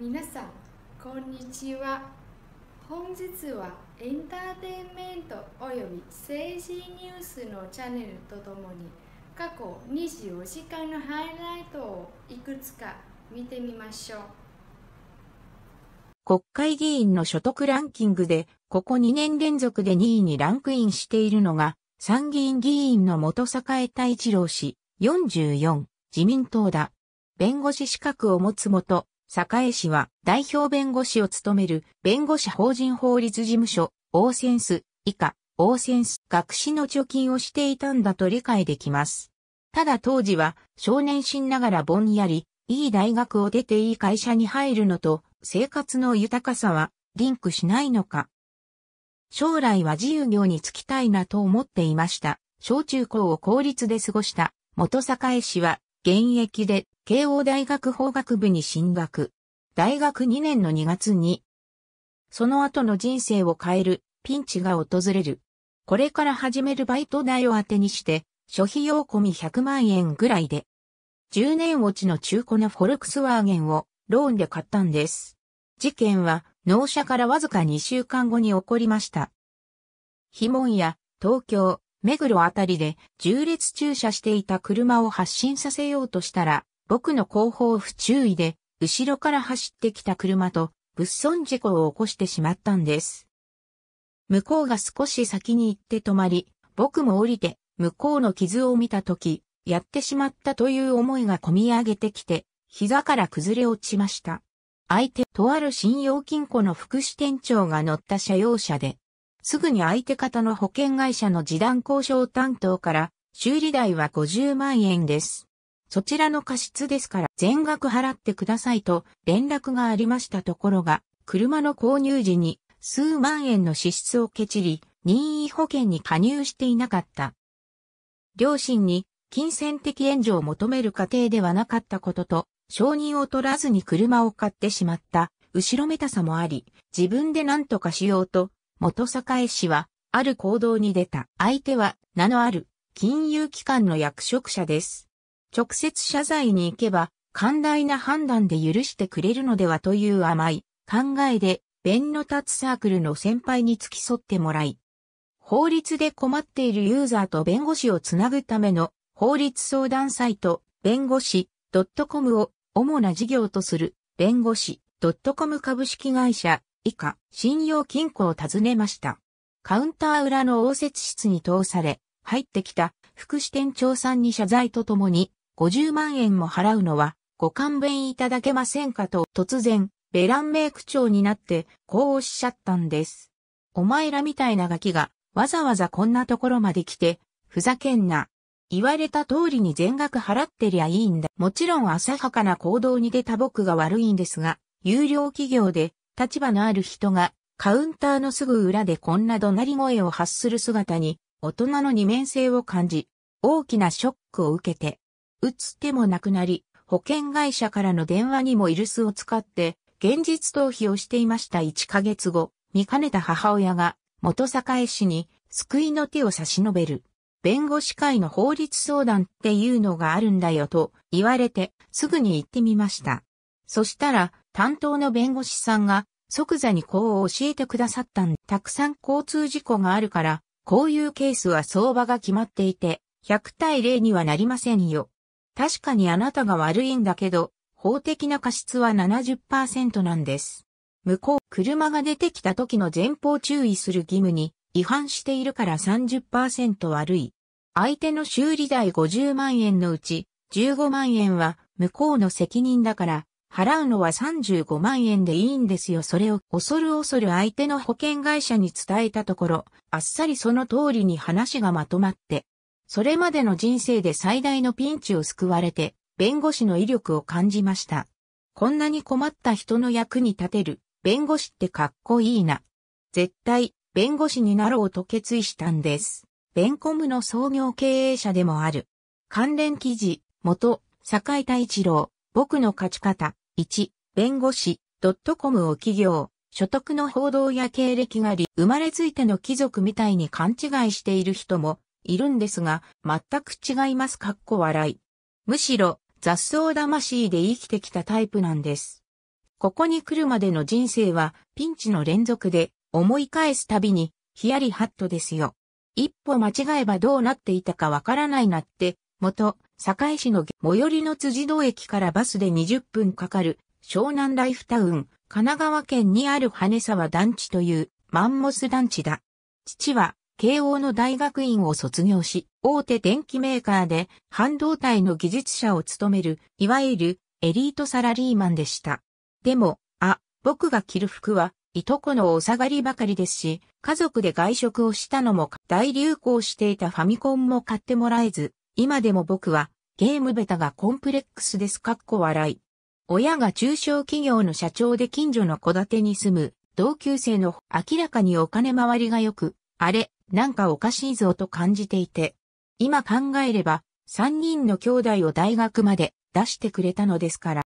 皆さんこんにちは本日はエンターテインメントおよび政治ニュースのチャンネルとともに過去24時間のハイライトをいくつか見てみましょう国会議員の所得ランキングでここ2年連続で2位にランクインしているのが参議院議員の元栄太一郎氏44自民党だ弁護士資格を持つ元栄市は代表弁護士を務める弁護士法人法律事務所、オーセンス、以下、オーセンス、学士の貯金をしていたんだと理解できます。ただ当時は少年心ながらぼんやり、いい大学を出ていい会社に入るのと生活の豊かさはリンクしないのか。将来は自由業に就きたいなと思っていました。小中高を公立で過ごした元栄氏は現役で慶応大学法学部に進学。大学2年の2月に、その後の人生を変えるピンチが訪れる。これから始めるバイト代を当てにして、諸費用込み100万円ぐらいで、10年落ちの中古のフォルクスワーゲンをローンで買ったんです。事件は納車からわずか2週間後に起こりました。非問や東京、目黒あたりで縦列駐車していた車を発進させようとしたら、僕の後方不注意で、後ろから走ってきた車と物損事故を起こしてしまったんです。向こうが少し先に行って止まり、僕も降りて、向こうの傷を見たとき、やってしまったという思いが込み上げてきて、膝から崩れ落ちました。相手、とある信用金庫の副支店長が乗った車用車で、すぐに相手方の保険会社の示談交渉担当から修理代は50万円です。そちらの過失ですから全額払ってくださいと連絡がありましたところが、車の購入時に数万円の支出をけちり、任意保険に加入していなかった。両親に金銭的援助を求める過程ではなかったことと、承認を取らずに車を買ってしまった、後ろめたさもあり、自分で何とかしようと元栄氏は、ある行動に出た。相手は、名のある、金融機関の役職者です。直接謝罪に行けば、寛大な判断で許してくれるのではという甘い考えで、弁の立つサークルの先輩に付き添ってもらい、法律で困っているユーザーと弁護士をつなぐための法律相談サイト、弁護士 .com を主な事業とする弁護士 .com 株式会社以下、信用金庫を訪ねました。カウンター裏の応接室に通され、入ってきた副支店長さんに謝罪とともに、50万円も払うのはご勘弁いただけませんかと突然、ベランメイク長になってこうおっしゃったんです。お前らみたいなガキがわざわざこんなところまで来て、ふざけんな。言われた通りに全額払ってりゃいいんだ。もちろん浅はかな行動に出た僕が悪いんですが、有料企業で立場のある人がカウンターのすぐ裏でこんな怒鳴り声を発する姿に大人の二面性を感じ、大きなショックを受けて、打つ手もなくなり、保険会社からの電話にもイルスを使って現実逃避をしていました1ヶ月後、見かねた母親が元栄市に救いの手を差し伸べる。弁護士会の法律相談っていうのがあるんだよと言われてすぐに行ってみました。そしたら担当の弁護士さんが即座にこう教えてくださったん。たくさん交通事故があるから、こういうケースは相場が決まっていて、100対0にはなりませんよ。確かにあなたが悪いんだけど、法的な過失は70%なんです。向こう、車が出てきた時の前方注意する義務に違反しているから30%悪い。相手の修理代50万円のうち15万円は向こうの責任だから払うのは35万円でいいんですよ。それを恐る恐る相手の保険会社に伝えたところ、あっさりその通りに話がまとまって、それまでの人生で最大のピンチを救われて、弁護士の威力を感じました。こんなに困った人の役に立てる、弁護士ってかっこいいな。絶対、弁護士になろうと決意したんです。弁コムの創業経営者でもある。関連記事、元、坂井太一郎、僕の勝ち方。1、弁護士、ドットコムを企業、所得の報道や経歴があり、生まれついての貴族みたいに勘違いしている人もいるんですが、全く違います。かっこ笑い。むしろ、雑草魂で生きてきたタイプなんです。ここに来るまでの人生は、ピンチの連続で、思い返すたびに、ヒヤリハットですよ。一歩間違えばどうなっていたかわからないなって、元、堺市の最寄りの辻堂駅からバスで20分かかる湘南ライフタウン、神奈川県にある羽沢団地というマンモス団地だ。父は慶応の大学院を卒業し、大手電機メーカーで半導体の技術者を務める、いわゆるエリートサラリーマンでした。でも、あ、僕が着る服は、いとこのお下がりばかりですし、家族で外食をしたのも大流行していたファミコンも買ってもらえず、今でも僕はゲームベタがコンプレックスです。かっこ笑い。親が中小企業の社長で近所の戸建てに住む同級生の明らかにお金回りが良く、あれ、なんかおかしいぞと感じていて、今考えれば3人の兄弟を大学まで出してくれたのですから。